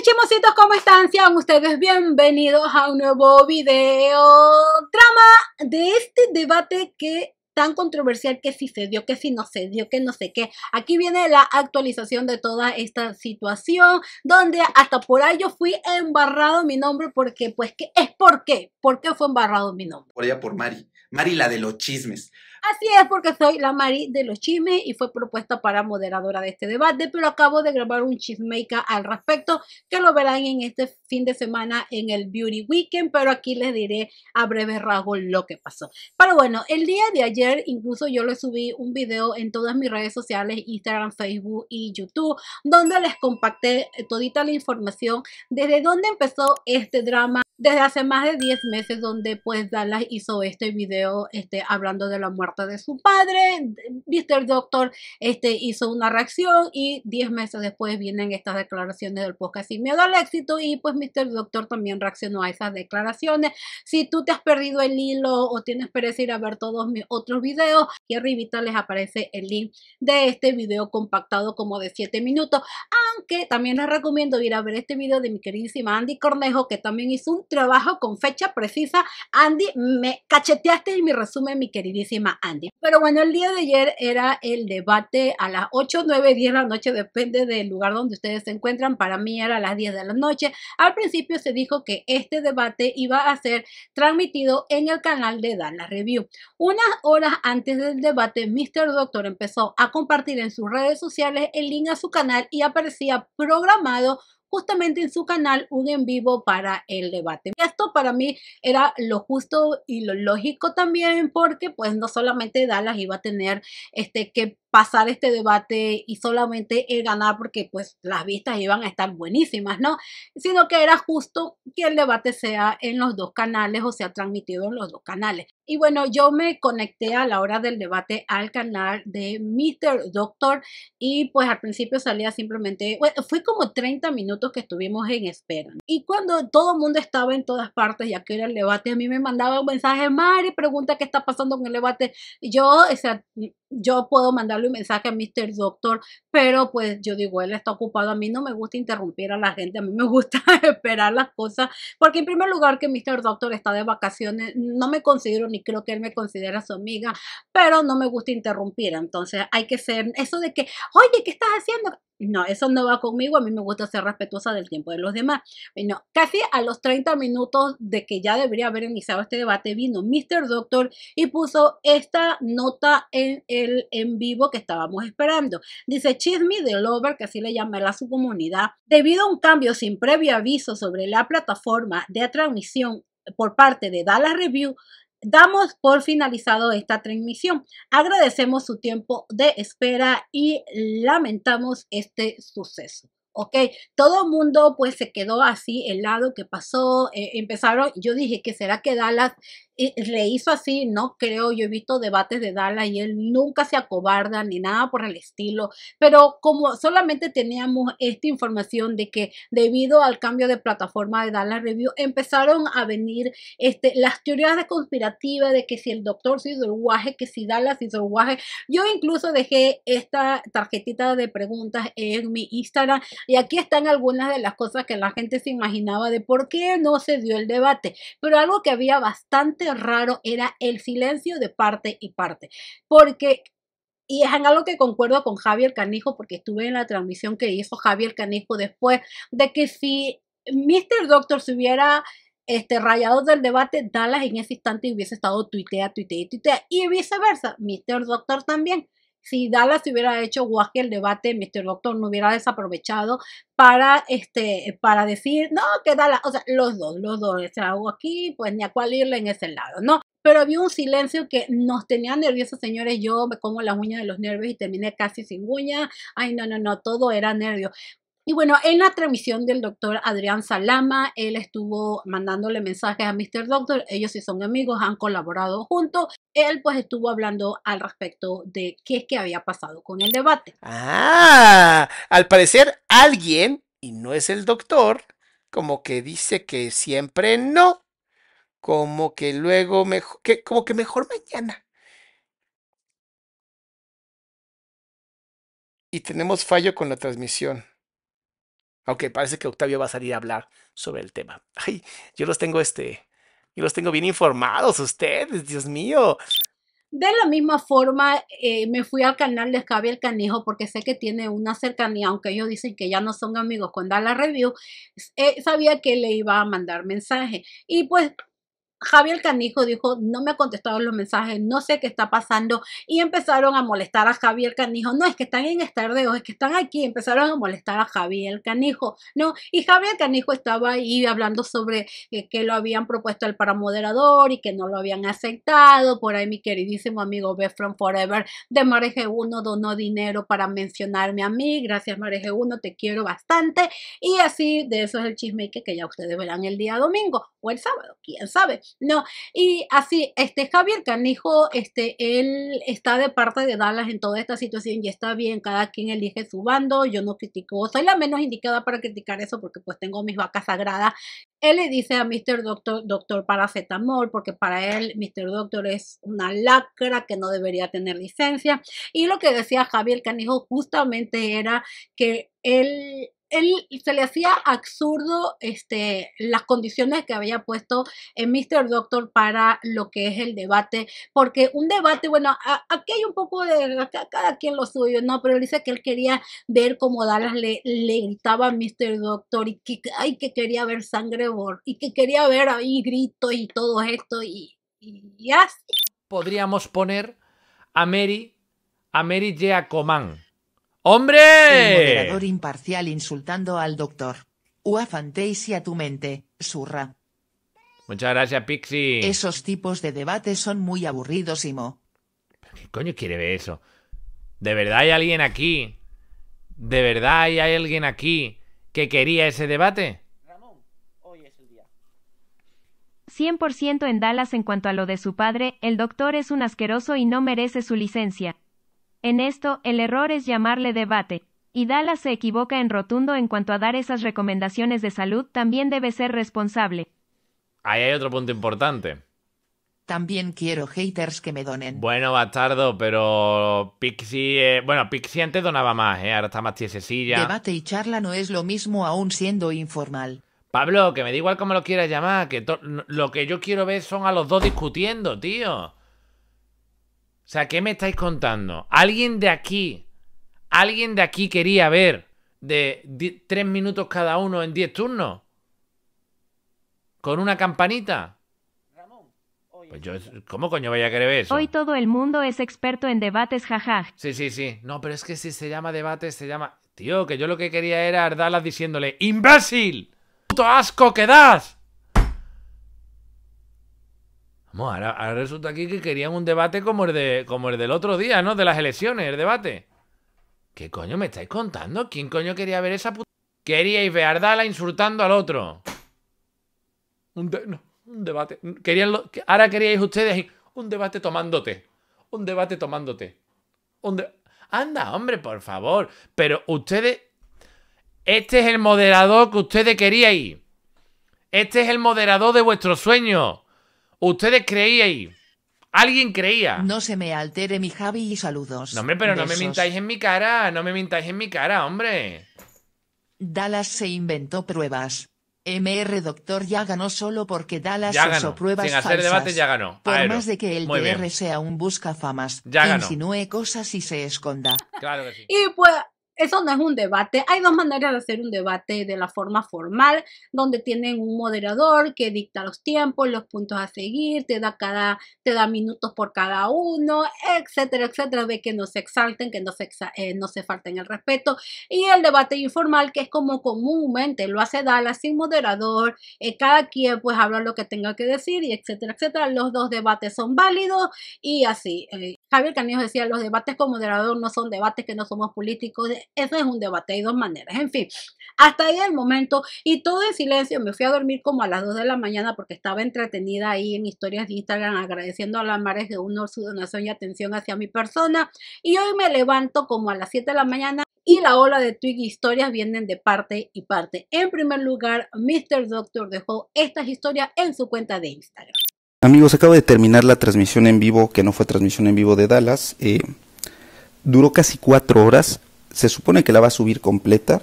mis chimositos, ¿cómo están? Sean ustedes bienvenidos a un nuevo video Trama de este debate que tan controversial que si se dio, que si no se dio, que no sé qué. Aquí viene la actualización de toda esta situación, donde hasta por ahí yo fui embarrado mi nombre, porque pues, ¿qué es por qué? ¿Por qué fue embarrado mi nombre? Por ella, por Mari. Mari, la de los chismes. Así es porque soy la Mari de los chismes y fue propuesta para moderadora de este debate, pero acabo de grabar un chismeica al respecto que lo verán en este fin de semana en el Beauty Weekend, pero aquí les diré a breve rasgo lo que pasó. Pero bueno, el día de ayer incluso yo les subí un video en todas mis redes sociales, Instagram, Facebook y YouTube, donde les compacté todita la información desde dónde empezó este drama desde hace más de 10 meses donde pues Dallas hizo este video este, hablando de la muerte de su padre, Mr. Doctor este, hizo una reacción y 10 meses después vienen estas declaraciones del podcast Sin Miedo al Éxito y pues Mr. Doctor también reaccionó a esas declaraciones. Si tú te has perdido el hilo o tienes pereza ir a ver todos mis otros videos, aquí arribita les aparece el link de este video compactado como de 7 minutos, aunque también les recomiendo ir a ver este video de mi queridísima Andy Cornejo que también hizo un trabajo con fecha precisa. Andy, me cacheteaste y mi resumen, mi queridísima pero bueno, el día de ayer era el debate a las 8, 9, 10 de la noche, depende del lugar donde ustedes se encuentran. Para mí era a las 10 de la noche. Al principio se dijo que este debate iba a ser transmitido en el canal de Dallas Review. Unas horas antes del debate, Mr. Doctor empezó a compartir en sus redes sociales el link a su canal y aparecía programado justamente en su canal un en vivo para el debate. Esto para mí era lo justo y lo lógico también porque pues no solamente Dallas iba a tener este que pasar este debate y solamente el ganar porque pues las vistas iban a estar buenísimas, ¿no? Sino que era justo que el debate sea en los dos canales o sea transmitido en los dos canales. Y bueno, yo me conecté a la hora del debate al canal de Mr. Doctor y pues al principio salía simplemente, fue como 30 minutos que estuvimos en espera. Y cuando todo el mundo estaba en todas partes, ya que era el debate, a mí me mandaba un mensaje, Mari, pregunta qué está pasando con el debate. Yo, o sea, yo puedo mandarle un mensaje a Mr. Doctor, pero pues yo digo, él está ocupado, a mí no me gusta interrumpir a la gente, a mí me gusta esperar las cosas, porque en primer lugar que Mr. Doctor está de vacaciones, no me considero ni creo que él me considera su amiga, pero no me gusta interrumpir, entonces hay que ser, eso de que, oye, ¿qué estás haciendo? No, eso no va conmigo. A mí me gusta ser respetuosa del tiempo de los demás. Bueno, casi a los 30 minutos de que ya debería haber iniciado este debate, vino Mr. Doctor y puso esta nota en el en vivo que estábamos esperando. Dice Chisme de Lover, que así le a su comunidad, debido a un cambio sin previo aviso sobre la plataforma de transmisión por parte de Dallas Review, Damos por finalizado esta transmisión. Agradecemos su tiempo de espera y lamentamos este suceso. ¿ok? Todo el mundo pues se quedó así, el lado que pasó, eh, empezaron, yo dije que será que Dallas le hizo así, no creo, yo he visto debates de Dallas y él nunca se acobarda ni nada por el estilo, pero como solamente teníamos esta información de que debido al cambio de plataforma de Dallas Review empezaron a venir este, las teorías de conspirativa de que si el doctor se hizo el guaje, que si Dallas se hizo el guaje, yo incluso dejé esta tarjetita de preguntas en mi Instagram y aquí están algunas de las cosas que la gente se imaginaba de por qué no se dio el debate, pero algo que había bastante raro era el silencio de parte y parte, porque y es algo que concuerdo con Javier Canijo, porque estuve en la transmisión que hizo Javier Canijo después, de que si Mr. Doctor se hubiera este, rayado del debate, Dallas en ese instante hubiese estado tuitea, tuitea, tuitea, y viceversa, Mr. Doctor también si Dallas hubiera hecho guaje el debate, Mr. Doctor no hubiera desaprovechado para, este, para decir, no, que Dallas, o sea, los dos, los dos, se hago aquí, pues ni a cuál irle en ese lado, ¿no? Pero había un silencio que nos tenía nerviosos, señores. Yo me como las uñas de los nervios y terminé casi sin uña. Ay, no, no, no, todo era nervio. Y bueno, en la transmisión del doctor Adrián Salama, él estuvo mandándole mensajes a Mr. Doctor, ellos sí son amigos, han colaborado juntos. Él pues estuvo hablando al respecto de qué es que había pasado con el debate. Ah, al parecer alguien, y no es el doctor, como que dice que siempre no, como que luego como que mejor mañana. Y tenemos fallo con la transmisión. Aunque parece que Octavio va a salir a hablar sobre el tema. Ay, yo los tengo este, yo los tengo bien informados ustedes, Dios mío. De la misma forma, eh, me fui al canal de Javier el Canijo porque sé que tiene una cercanía, aunque ellos dicen que ya no son amigos con la Review, eh, sabía que le iba a mandar mensaje. Y pues Javier Canijo dijo, no me ha contestado los mensajes, no sé qué está pasando. Y empezaron a molestar a Javier Canijo. No, es que están en estardeo, es que están aquí. Empezaron a molestar a Javier Canijo. No, y Javier Canijo estaba ahí hablando sobre eh, que, lo habían propuesto el moderador y que no lo habían aceptado. Por ahí mi queridísimo amigo Beth From Forever de Mareje 1 donó dinero para mencionarme a mí. Gracias Mareje 1, te quiero bastante. Y así de eso es el chisme que, que ya ustedes verán el día domingo o el sábado, quién sabe. No, y así, este Javier Canijo, este, él está de parte de Dallas en toda esta situación y está bien, cada quien elige su bando, yo no critico, soy la menos indicada para criticar eso porque pues tengo mis vacas sagradas. Él le dice a Mr. Doctor, Doctor Paracetamol, porque para él Mr. Doctor es una lacra que no debería tener licencia. Y lo que decía Javier Canijo justamente era que él él se le hacía absurdo este, las condiciones que había puesto en eh, Mr. Doctor para lo que es el debate, porque un debate, bueno, aquí hay un poco de cada quien lo suyo, ¿no? Pero él dice que él quería ver cómo Dallas le, gritaba a Mr. Doctor y que, ay, que quería ver sangre y que quería ver ahí gritos y todo esto y, ya. Podríamos poner a Mary, a Mary J. Coman ¡Hombre! moderador imparcial insultando al doctor. Ua fantasy a tu mente, surra. Muchas gracias, Pixie. Esos tipos de debates son muy aburridos, Imo. ¿Qué coño quiere ver eso? ¿De verdad hay alguien aquí? ¿De verdad hay alguien aquí que quería ese debate? Ramón, hoy es 100% en Dallas en cuanto a lo de su padre, el doctor es un asqueroso y no merece su licencia. En esto, el error es llamarle debate. Y se equivoca en rotundo en cuanto a dar esas recomendaciones de salud, también debe ser responsable. Ahí hay otro punto importante. También quiero haters que me donen. Bueno, bastardo, pero Pixie... Eh, bueno, Pixie antes donaba más, ¿eh? Ahora está más tiesecilla. Debate y charla no es lo mismo aún siendo informal. Pablo, que me da igual como lo quieras llamar, que lo que yo quiero ver son a los dos discutiendo, tío. O sea, ¿qué me estáis contando? ¿Alguien de aquí? ¿Alguien de aquí quería ver de tres minutos cada uno en diez turnos? ¿Con una campanita? Pues ¿cómo coño vaya a querer ver eso? Hoy todo el mundo es experto en debates, jaja. Sí, sí, sí. No, pero es que si se llama debate, se llama... Tío, que yo lo que quería era Ardalas diciéndole ¡Imbécil! ¡Puto asco que das! Vamos, ahora, resulta aquí que querían un debate como el, de, como el del otro día, ¿no? De las elecciones, el debate. ¿Qué coño me estáis contando? ¿Quién coño quería ver esa puta? Queríais ver a Ardala insultando al otro. Un, debate. ahora queríais ustedes un debate tomándote. Un debate tomándote. Anda, hombre, por favor. Pero ustedes. Este es el moderador que ustedes queríais. Este es el moderador de vuestro sueño. Ustedes ahí. Alguien creía. No se me altere mi Javi y saludos. No, hombre, pero no me mintáis en mi cara. No me mintáis en mi cara, hombre. Dallas se inventó pruebas. MR Doctor ya ganó solo porque Dallas hizo pruebas Sin hacer debate ya ganó. Por más de que el DR sea un insinúe cosas y se esconda. Claro que sí. Y pues eso no es un debate. Hay dos maneras de hacer un debate de la forma formal, donde tienen un moderador que dicta los tiempos, los puntos a seguir, te da cada, te da minutos por cada uno, etcétera, etcétera, Ve que no se exalten, que no se, eh, no se falten el respeto. Y el debate informal, que es como comúnmente lo hace Dala sin moderador, eh, cada quien pues habla lo que tenga que decir y etcétera, etcétera. Los dos debates son válidos y así. Eh, Javier Canillos decía, los debates con moderador no son debates que no somos políticos, eso es un debate, de dos maneras, en fin, hasta ahí el momento y todo en silencio, me fui a dormir como a las 2 de la mañana porque estaba entretenida ahí en historias de Instagram agradeciendo a la Mares de uno su donación y atención hacia mi persona y hoy me levanto como a las 7 de la mañana y la ola de Twig historias vienen de parte y parte. En primer lugar, Mr. Doctor dejó estas historias en su cuenta de Instagram. Amigos, acabo de terminar la transmisión en vivo, que no fue transmisión en vivo de Dallas. Eh, duró casi cuatro horas. Se supone que la va a subir completa.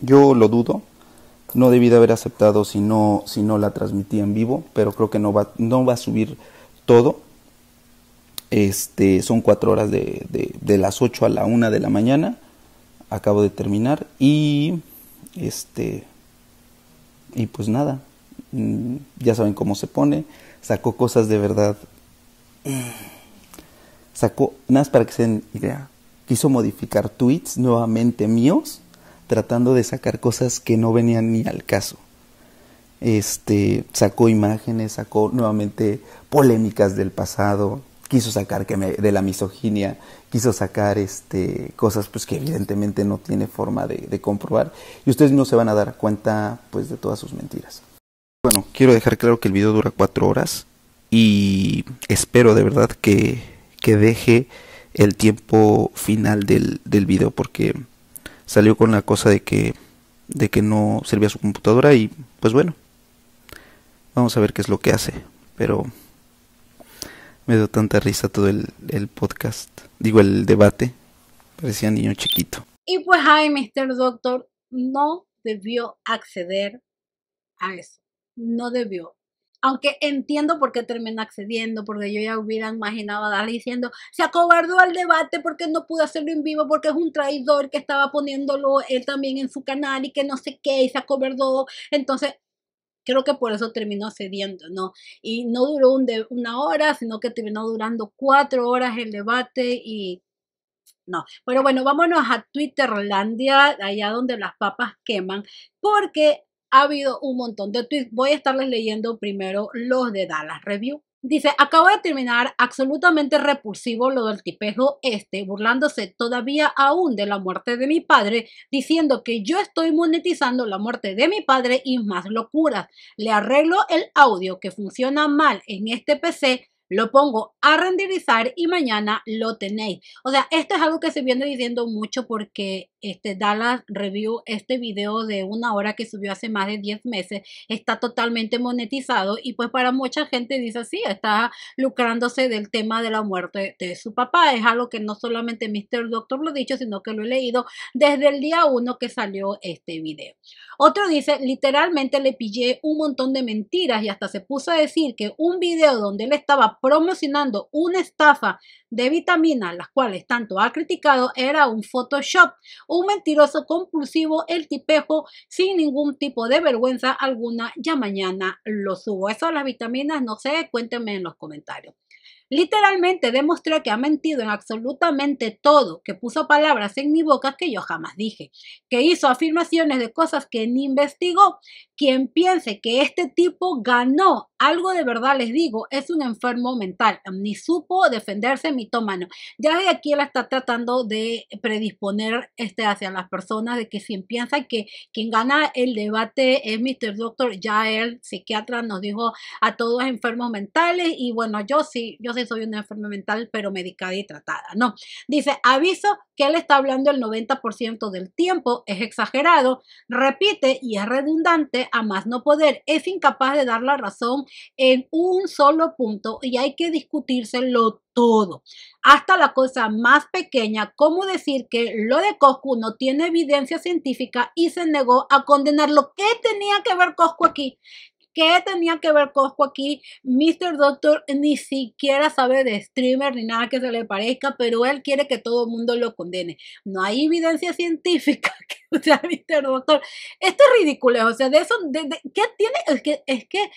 Yo lo dudo. No debí de haber aceptado si no, si no la transmití en vivo, pero creo que no va, no va a subir todo. Este, son cuatro horas de, las 8 a la 1 de la mañana. Acabo de terminar. Y. Este. Y pues nada. Mm, ya saben cómo se pone sacó cosas de verdad. Sacó, nada más para que se den idea, quiso modificar tweets nuevamente míos, tratando de sacar cosas que no venían ni al caso. Este, sacó imágenes, sacó nuevamente polémicas del pasado, quiso sacar que de la misoginia, quiso sacar este, cosas pues, que evidentemente no tiene forma de, de comprobar. Y ustedes no se van a dar cuenta pues, de todas sus mentiras. Bueno, quiero dejar claro que el video dura cuatro horas y espero de verdad que, deje el tiempo final del, del, video porque salió con la cosa de que, de que no servía su computadora y pues bueno, vamos a ver qué es lo que hace, pero me dio tanta risa todo el, podcast, digo el debate, parecía niño chiquito. Y pues ay, Mr. Doctor no debió acceder a eso no debió. Aunque entiendo por qué termina accediendo, porque yo ya hubiera imaginado a diciendo, se acobardó al debate porque no pudo hacerlo en vivo, porque es un traidor que estaba poniéndolo él también en su canal y que no sé qué, y se acobardó. Entonces, creo que por eso terminó accediendo, ¿no? Y no duró una hora, sino que terminó durando cuatro horas el debate y no. Pero bueno, vámonos a Twitterlandia, allá donde las papas queman, porque ha habido un montón de tweets. Voy a estarles leyendo primero los de Dallas Review. Dice, acabo de terminar absolutamente repulsivo lo del tipejo este, burlándose todavía aún de la muerte de mi padre, diciendo que yo estoy monetizando la muerte de mi padre y más locuras. Le arreglo el audio que funciona mal en este PC lo pongo a renderizar y mañana lo tenéis. O sea, esto es algo que se viene diciendo mucho porque este Dallas Review, este video de una hora que subió hace más de 10 meses, está totalmente monetizado y pues para mucha gente dice así, está lucrándose del tema de la muerte de su papá. Es algo que no solamente Mr. Doctor lo ha dicho, sino que lo he leído desde el día 1 que salió este video. Otro dice, literalmente le pillé un montón de mentiras y hasta se puso a decir que un video donde él estaba promocionando una estafa de vitaminas, las cuales tanto ha criticado, era un Photoshop, un mentiroso compulsivo, el tipejo, sin ningún tipo de vergüenza alguna, ya mañana lo subo. Eso de las vitaminas, no sé, cuéntenme en los comentarios. Literalmente demostré que ha mentido en absolutamente todo, que puso palabras en mi boca que yo jamás dije, que hizo afirmaciones de cosas que ni investigó, quien piense que este tipo ganó algo de verdad, les digo, es un enfermo mental. Ni supo defenderse mitómano. Ya de aquí él está tratando de predisponer este, hacia las personas de que si piensa que quien gana el debate es Mr. Doctor, ya el psiquiatra, nos dijo a todos enfermos mentales. Y bueno, yo sí, yo sí soy una enfermo mental, pero medicada y tratada, ¿no? Dice, aviso que él está hablando el 90% del tiempo, es exagerado, repite y es redundante a más no poder, es incapaz de dar la razón en un solo punto y hay que discutírselo todo, hasta la cosa más pequeña, como decir que lo de Coscu no tiene evidencia científica y se negó a condenar lo que tenía que ver Coscu aquí? ¿Qué tenía que ver Cosco aquí? Mr. Doctor ni siquiera sabe de streamer ni nada que se le parezca, pero él quiere que todo el mundo lo condene. No hay evidencia científica que sea Mr. Doctor. Esto es ridículo, o sea, de eso, ¿qué tiene? Es que, es que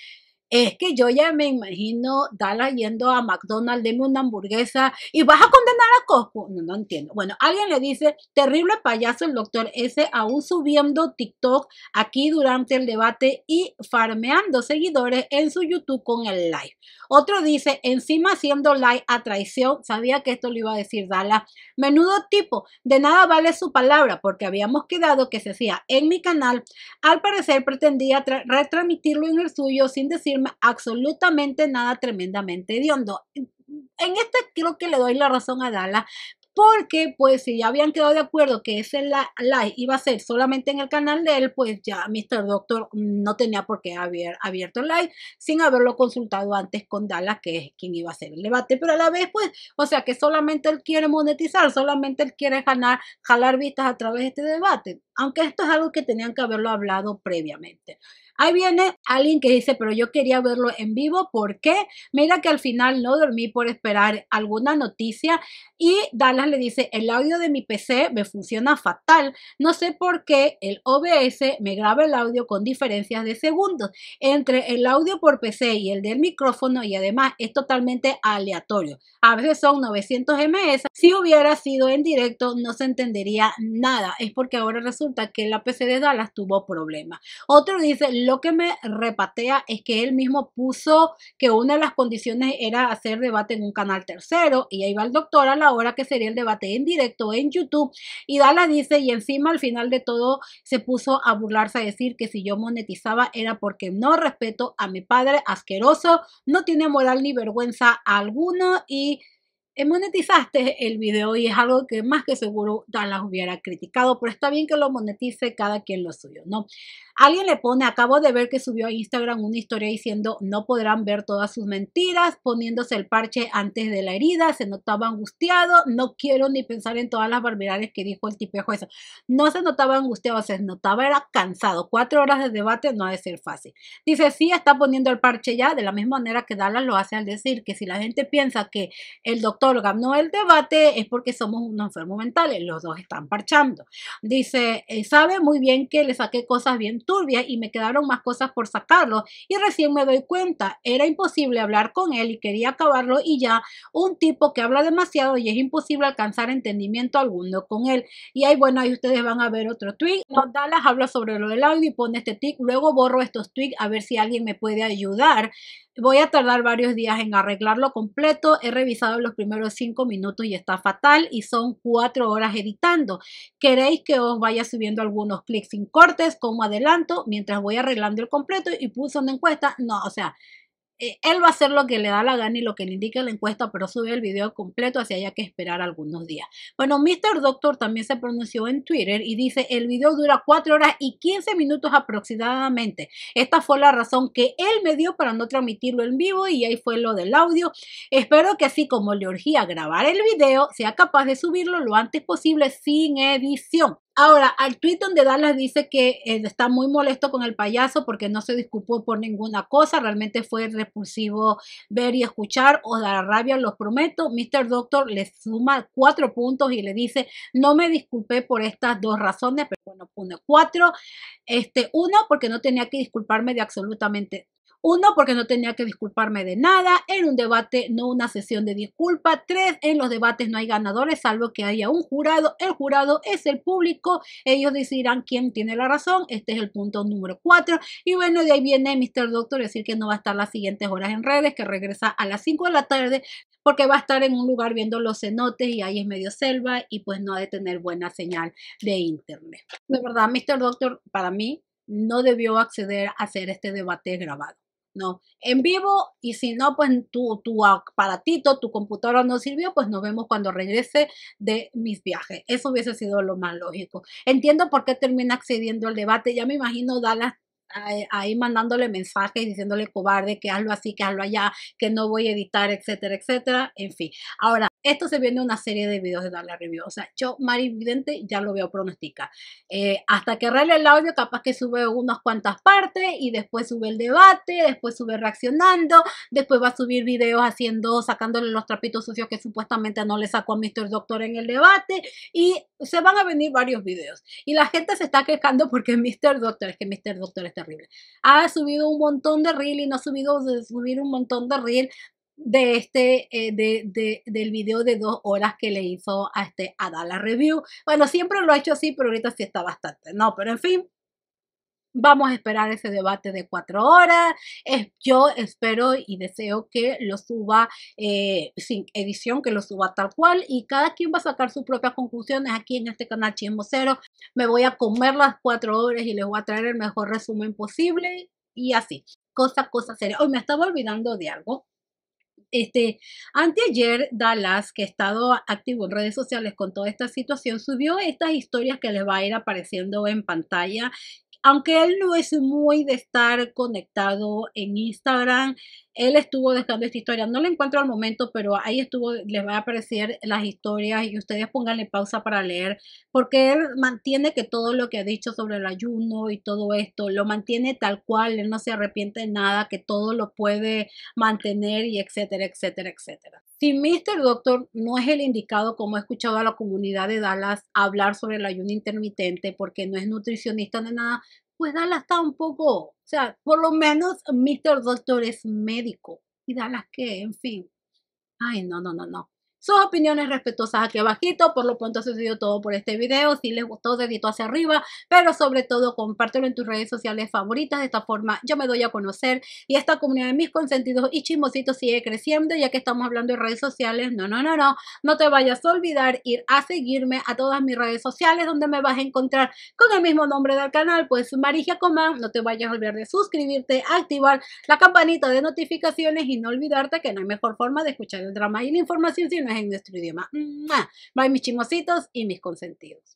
es que yo ya me imagino Dala yendo a McDonald's, deme una hamburguesa y vas a condenar a Costco. No, entiendo. Bueno, alguien le dice, terrible payaso el doctor ese, aún subiendo TikTok aquí durante el debate y farmeando seguidores en su YouTube con el live. Otro dice, encima haciendo like a traición, sabía que esto lo iba a decir Dala, Menudo tipo, de nada vale su palabra porque habíamos quedado que se hacía en mi canal. Al parecer pretendía retransmitirlo en el suyo sin decir absolutamente nada tremendamente hediondo. En este creo que le doy la razón a Dala, porque pues si ya habían quedado de acuerdo que ese live iba a ser solamente en el canal de él, pues ya Mr. Doctor no tenía por qué haber abierto el live sin haberlo consultado antes con Dala, que es quien iba a hacer el debate, pero a la vez pues, o sea que solamente él quiere monetizar, solamente él quiere ganar, jalar vistas a través de este debate, aunque esto es algo que tenían que haberlo hablado previamente. Ahí viene alguien que dice, pero yo quería verlo en vivo, ¿por qué? Mira que al final no dormí por esperar alguna noticia y Dallas le dice, el audio de mi PC me funciona fatal, no sé por qué el OBS me graba el audio con diferencias de segundos entre el audio por PC y el del micrófono y además es totalmente aleatorio. A veces son 900 ms, si hubiera sido en directo no se entendería nada, es porque ahora resulta que la PC de Dallas tuvo problemas. Otro dice, lo que me repatea es que él mismo puso que una de las condiciones era hacer debate en un canal tercero y ahí va el doctor a la hora que sería el debate en directo en YouTube y Dala dice y encima al final de todo se puso a burlarse a decir que si yo monetizaba era porque no respeto a mi padre asqueroso, no tiene moral ni vergüenza alguna y eh, monetizaste el video y es algo que más que seguro Dallas hubiera criticado, pero está bien que lo monetice cada quien lo suyo, ¿no? Alguien le pone, acabo de ver que subió a Instagram una historia diciendo no podrán ver todas sus mentiras, poniéndose el parche antes de la herida, se notaba angustiado, no quiero ni pensar en todas las barbaridades que dijo el tipejo eso. No se notaba angustiado, se notaba era cansado. Cuatro horas de debate no ha de ser fácil. Dice, sí, está poniendo el parche ya, de la misma manera que Dallas lo hace al decir que si la gente piensa que el doctor no el debate es porque somos unos enfermos mentales, los dos están parchando. Dice, eh, sabe muy bien que le saqué cosas bien turbias y me quedaron más cosas por sacarlo y recién me doy cuenta, era imposible hablar con él y quería acabarlo y ya un tipo que habla demasiado y es imposible alcanzar entendimiento alguno con él. Y ahí, bueno, ahí ustedes van a ver otro tweet. Dallas habla sobre lo del audio y pone este tic, luego borro estos tweets a ver si alguien me puede ayudar. Voy a tardar varios días en arreglarlo completo. He revisado los primeros cinco minutos y está fatal y son cuatro horas editando. Queréis que os vaya subiendo algunos clics sin cortes como adelanto mientras voy arreglando el completo y puse una encuesta. No, o sea, eh, él va a hacer lo que le da la gana y lo que le indique la encuesta, pero sube el video completo, así haya que esperar algunos días. Bueno, Mr. Doctor también se pronunció en Twitter y dice, el video dura 4 horas y 15 minutos aproximadamente. Esta fue la razón que él me dio para no transmitirlo en vivo y ahí fue lo del audio. Espero que así como le urgía grabar el video, sea capaz de subirlo lo antes posible sin edición. Ahora, al tweet donde Dallas dice que eh, está muy molesto con el payaso porque no se disculpó por ninguna cosa, realmente fue repulsivo ver y escuchar o dar rabia, los prometo. Mr. Doctor le suma cuatro puntos y le dice, no me disculpé por estas dos razones, pero bueno, pone cuatro. Este, uno, porque no tenía que disculparme de absolutamente uno, porque no tenía que disculparme de nada. en un debate, no una sesión de disculpa. Tres, en los debates no hay ganadores, salvo que haya un jurado. El jurado es el público. Ellos decidirán quién tiene la razón. Este es el punto número cuatro. Y bueno, de ahí viene Mr. Doctor decir que no va a estar las siguientes horas en redes, que regresa a las cinco de la tarde porque va a estar en un lugar viendo los cenotes y ahí es medio selva y pues no ha de tener buena señal de internet. De verdad, Mr. Doctor, para mí no debió acceder a hacer este debate grabado. No, en vivo y si no, pues tu, tu aparatito, tu computadora no sirvió, pues nos vemos cuando regrese de mis viajes. Eso hubiese sido lo más lógico. Entiendo por qué termina accediendo al debate. Ya me imagino Dallas ahí mandándole mensajes, diciéndole cobarde, que hazlo así, que hazlo allá, que no voy a editar, etcétera, etcétera, en fin. Ahora, esto se viene una serie de videos de darle review. O sea, yo, Mari Vidente, ya lo veo pronostica. Eh, hasta que arregle el audio, capaz que sube unas cuantas partes y después sube el debate, después sube reaccionando, después va a subir videos haciendo, sacándole los trapitos sucios que supuestamente no le sacó a Mr. Doctor en el debate y se van a venir varios videos. Y la gente se está quejando porque Mr. Doctor, es que Mr. Doctor terrible. Ha subido un montón de reel y no ha subido de subir un montón de reel de este eh, de, de, del video de dos horas que le hizo a este a dar la review bueno siempre lo ha hecho así pero ahorita sí está bastante no pero en fin Vamos a esperar ese debate de cuatro horas. yo espero y deseo que lo suba eh, sin edición, que lo suba tal cual y cada quien va a sacar sus propias conclusiones aquí en este canal Cero. Me voy a comer las cuatro horas y les voy a traer el mejor resumen posible y así. Cosa, cosa seria. Hoy me estaba olvidando de algo este, anteayer Dallas, que ha estado activo en redes sociales con toda esta situación, subió estas historias que les va a ir apareciendo en pantalla aunque él no es muy de estar conectado en Instagram, él estuvo dejando esta historia. No la encuentro al momento, pero ahí estuvo, les va a aparecer las historias y ustedes pónganle pausa para leer, porque él mantiene que todo lo que ha dicho sobre el ayuno y todo esto, lo mantiene tal cual, él no se arrepiente de nada, que todo lo puede mantener y etcétera, etcétera, etcétera. Si Mr. Doctor no es el indicado, como he escuchado a la comunidad de Dallas hablar sobre el ayuno intermitente, porque no es nutricionista ni nada, pues Dallas está un poco, o sea, por lo menos Mr. Doctor es médico. Y Dallas que, en fin. Ay, no, no, no, no sus opiniones respetuosas aquí abajito. Por lo pronto ha sido todo por este video. Si les gustó, dedito hacia arriba, pero sobre todo compártelo en tus redes sociales favoritas. De esta forma yo me doy a conocer y esta comunidad de mis consentidos y chismositos sigue creciendo ya que estamos hablando de redes sociales. No, no, no, no. No te vayas a olvidar ir a seguirme a todas mis redes sociales donde me vas a encontrar con el mismo nombre del canal, pues Marija Comán. No te vayas a olvidar de suscribirte, activar la campanita de notificaciones y no olvidarte que no hay mejor forma de escuchar el drama y la información si no es en nuestro idioma. ¡Mua! mis chimositos y mis consentidos.